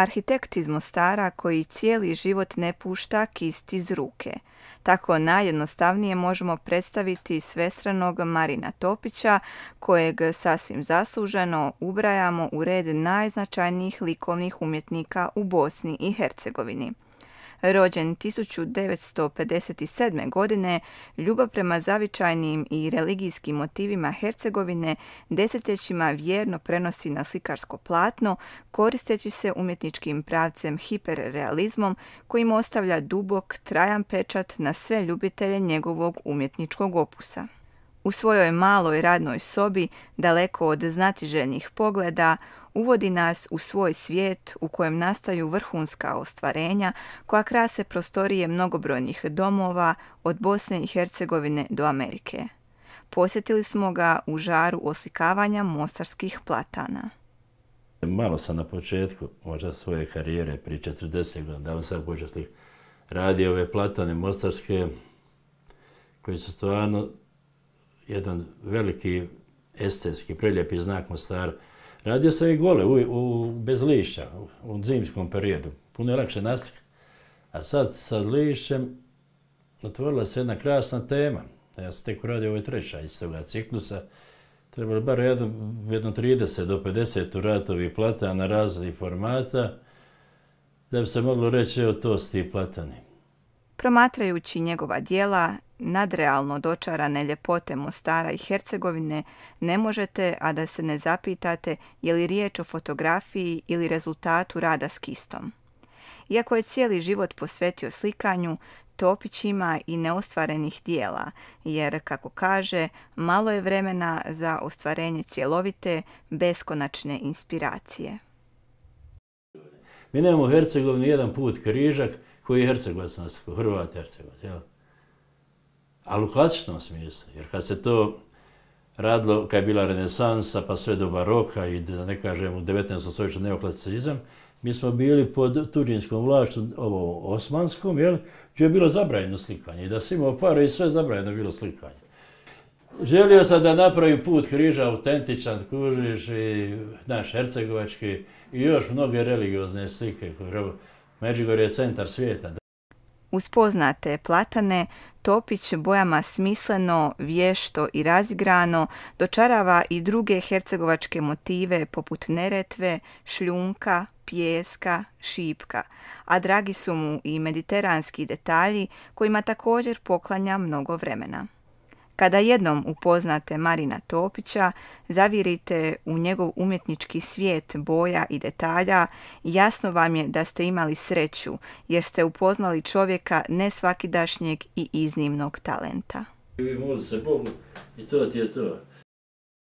Arhitekt iz Mostara koji cijeli život ne pušta kist iz ruke. Tako najjednostavnije možemo predstaviti svestranog Marina Topića, kojeg sasvim zasluženo ubrajamo u red najznačajnijih likovnih umjetnika u Bosni i Hercegovini rođen 1957. godine, ljubav prema zavičajnim i religijskim motivima Hercegovine desetljećima vjerno prenosi na slikarsko platno, koristeći se umjetničkim pravcem hiperrealizmom kojim ostavlja dubok, trajan pečat na sve ljubitelje njegovog umjetničkog opusa. U svojoj maloj radnoj sobi, daleko od znatiželjnih pogleda, uvodi nas u svoj svijet u kojem nastaju vrhunska ostvarenja koja krase prostorije mnogobrojnih domova od Bosne i Hercegovine do Amerike. Posjetili smo ga u žaru oslikavanja mostarskih platana. Malo sam na početku, možda svoje karijere, pri 40 godina, da sam počestih radi ove platane mostarske, koji su stvarno jedan veliki estetski, preljepi znak mostar. Radio sam i gole, u, bez lišća, u zimskom periodu. Puno je lakše nastika. A sad sa lišćem otvorila se jedna krasna tema. Ja sam tek uradio ovaj treća iz toga ciklusa. Trebalo bar jedno, jedno 30 do 50 ratovi na raznih formata da bi se moglo reći o to ti platani. Promatrajući njegova dijela, nadrealno dočarane ljepote Mostara i Hercegovine ne možete, a da se ne zapitate je li riječ o fotografiji ili rezultatu rada s kistom. Iako je cijeli život posvetio slikanju, Topić ima i neostvarenih dijela, jer, kako kaže, malo je vremena za ostvarenje cjelovite, beskonačne inspiracije. Mi nemamo Hercegovini jedan put križak koji je Hercegovac Hercegovac, ali u klasičnom smislu. Jer kad se to radilo, kad je bila renesansa pa sve do baroka i da ne kažem u 19. stoljeću neoklasicizam, mi smo bili pod tuđinskom vlašću, ovo osmanskom, jel, gdje je bilo zabranjeno slikanje. I da si imao pare i sve zabranjeno bilo slikanje. Želio sam da napravim put križa autentičan, kužiš, i naš hercegovački, i još mnoge religiozne slike. Međugorje je centar svijeta, uz poznate platane Topić bojama smisleno, vješto i razigrano dočarava i druge hercegovačke motive poput neretve, šljunka, pijeska, šipka, a dragi su mu i mediteranski detalji kojima također poklanja mnogo vremena. Kada jednom upoznate Marina Topića, zavirite u njegov umjetnički svijet boja i detalja i jasno vam je da ste imali sreću jer ste upoznali čovjeka ne svakidašnjeg i iznimnog talenta. to je to.